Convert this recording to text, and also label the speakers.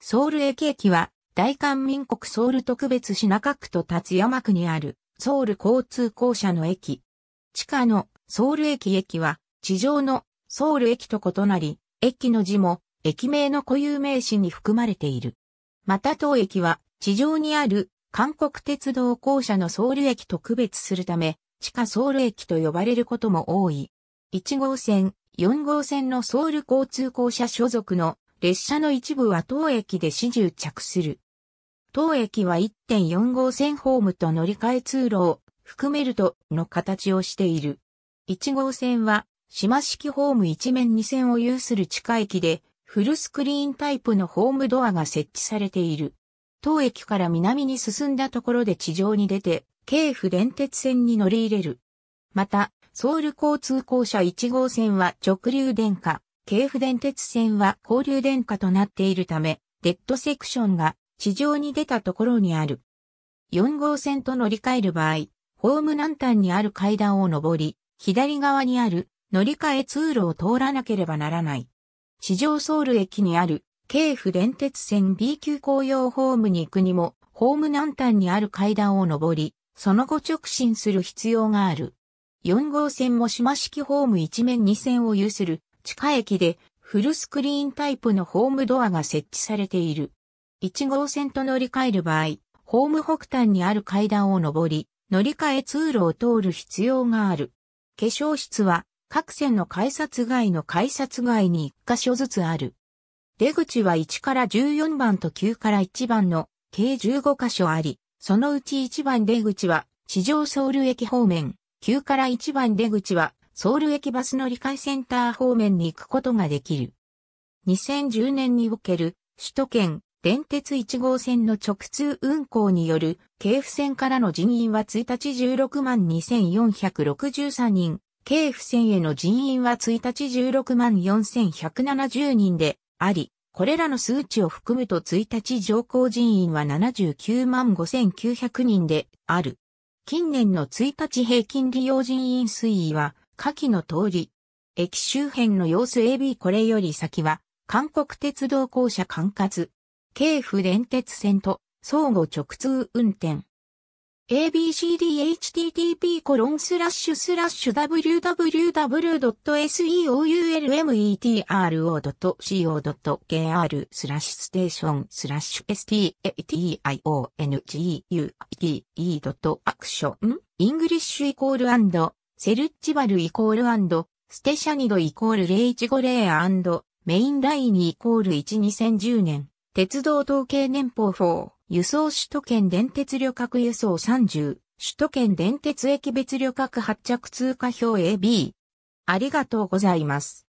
Speaker 1: ソウル駅駅は、大韓民国ソウル特別市中区と立山区にある、ソウル交通公社の駅。地下のソウル駅駅は、地上のソウル駅と異なり、駅の字も、駅名の固有名詞に含まれている。また当駅は、地上にある韓国鉄道公社のソウル駅と区別するため、地下ソウル駅と呼ばれることも多い。1号線、4号線のソウル交通公社所属の列車の一部は当駅で始終着する。当駅は1.4号線ホームと乗り換え通路を含めるとの形をしている。1号線は島式ホーム一面2線を有する地下駅でフルスクリーンタイプのホームドアが設置されている。当駅から南に進んだところで地上に出て、京府電鉄線に乗り入れる。また、ソウル交通公社1号線は直流電化、京府電鉄線は交流電化となっているため、デッドセクションが地上に出たところにある。4号線と乗り換える場合、ホーム南端にある階段を上り、左側にある乗り換え通路を通らなければならない。地上ソウル駅にある京府電鉄線 B 級公用ホームに行くにも、ホーム南端にある階段を上り、その後直進する必要がある。4号線も島式ホーム1面2線を有する地下駅でフルスクリーンタイプのホームドアが設置されている。1号線と乗り換える場合、ホーム北端にある階段を上り、乗り換え通路を通る必要がある。化粧室は各線の改札外の改札外に1箇所ずつある。出口は1から14番と9から1番の計15箇所あり、そのうち1番出口は地上ソウル駅方面、9から1番出口はソウル駅バス乗り換えセンター方面に行くことができる。2010年における首都圏電鉄1号線の直通運行による京府線からの人員は1日16万2463人、京府線への人員は1日16万4170人であり、これらの数値を含むと1日乗降人員は79万5900人である。近年の1日平均利用人員推移は下記の通り。駅周辺の様子 AB これより先は、韓国鉄道公社管轄、京府電鉄線と相互直通運転。abcdhttp コロンスラッシュスラッシュ www.seoulmetro.co.kr スラッシュステーションスラッシュ s t a t i o n t i o n g u a c t i o n イングリッシュイコールセルッチバルイコールステシャニドイコール0150メインラインイコール12010年、鉄道統計年報4、輸送首都圏電鉄旅客輸送30、首都圏電鉄駅別旅客発着通過表 AB。ありがとうございます。